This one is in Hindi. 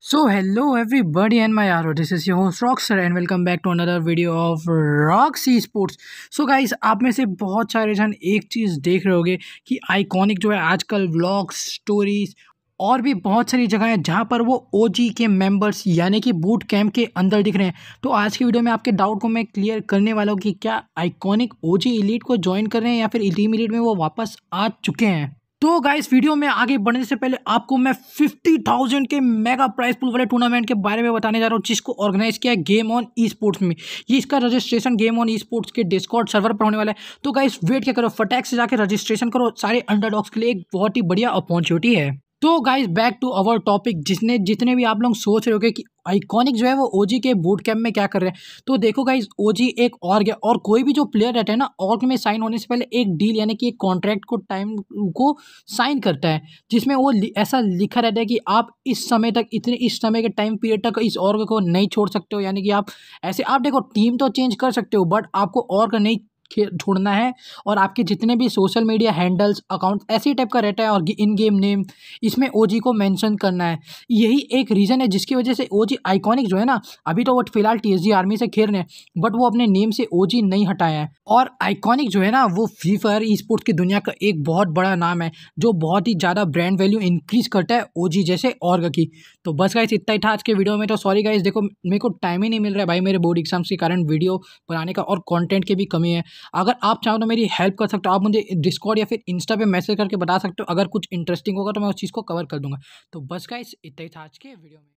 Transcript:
so So hello everybody and my RO this is Rock sir and welcome back to another video of Rock C sports so guys आप में से बहुत सारे जन एक चीज़ देख रहे होगे कि आइकॉनिक जो है आजकल ब्लॉग्स स्टोरीज और भी बहुत सारी जगह हैं जहाँ पर वो ओ जी के मेम्बर्स यानी कि बूट कैम्प के अंदर दिख रहे हैं तो आज की वीडियो में आपके डाउट को मैं क्लियर करने वाला हूँ कि क्या आइकॉनिक ओ जी इलीट को ज्वाइन कर रहे हैं या फिर इलीम इलीट में वो वापस आ चुके हैं तो गाइस वीडियो में आगे बढ़ने से पहले आपको मैं फिफ्टी थाउजेंड के मेगा प्राइस पुल वाले टूर्नामेंट के बारे में बताने जा रहा हूँ जिसको ऑर्गेनाइज किया है गेम ऑन ई स्पोर्ट्स में ये इसका registration Game On esports के डिस्कॉर्ड सर्वर पर होने वाला है तो गाइस वेट क्या करो फटैक से जाकर रजिस्ट्रेशन करो सारे अंडर के लिए एक बहुत ही बढ़िया अपॉर्चुनिटी है तो guys back to our topic जिसने जितने भी आप लोग सोच रहे हो कि आइकॉनिक जो है वो ओजी के बूट कैम्प में क्या कर रहे हैं तो देखो गाइज ओजी एक और गया और कोई भी जो प्लेयर रहता है ना ऑर्ग में साइन होने से पहले एक डील यानी कि एक कॉन्ट्रैक्ट को टाइम को साइन करता है जिसमें वो ऐसा लिखा रहता है कि आप इस समय तक इतने इस समय के टाइम पीरियड तक इस ऑर्ग को नहीं छोड़ सकते हो यानी कि आप ऐसे आप देखो टीम तो चेंज कर सकते हो बट आपको ऑर्ग नहीं ढूंढना है और आपके जितने भी सोशल मीडिया हैंडल्स अकाउंट ऐसी टाइप का रहता है और इन गेम नेम इसमें ओ को मैंशन करना है यही एक रीज़न है जिसकी वजह से ओ आइकॉनिक जो है ना अभी तो वो फिलहाल टी आर्मी से खेल रहे हैं बट वो अपने नेम से ओ नहीं हटाया है और आइकॉनिक जो है ना वो फ्री फायर ई स्पोर्ट्स की दुनिया का एक बहुत बड़ा नाम है जो बहुत ही ज़्यादा ब्रांड वैल्यू इंक्रीज करता है ओ जैसे और की तो बस गाइस इतना ही था आज के वीडियो में तो सॉरी गाइस देखो मेरे को टाइम ही नहीं मिल रहा है भाई मेरे बोर्ड एग्जाम्स के कारण वीडियो बनाने का और कंटेंट की भी कमी है अगर आप चाहो तो मेरी हेल्प कर सकते हो आप मुझे डिस्कॉर्ड या फिर इंस्टा पे मैसेज करके बता सकते हो अगर कुछ इंटरेस्टिंग होगा तो मैं उस चीज़ को कवर कर दूंगा तो बस का इस इतना ही था आज के वीडियो में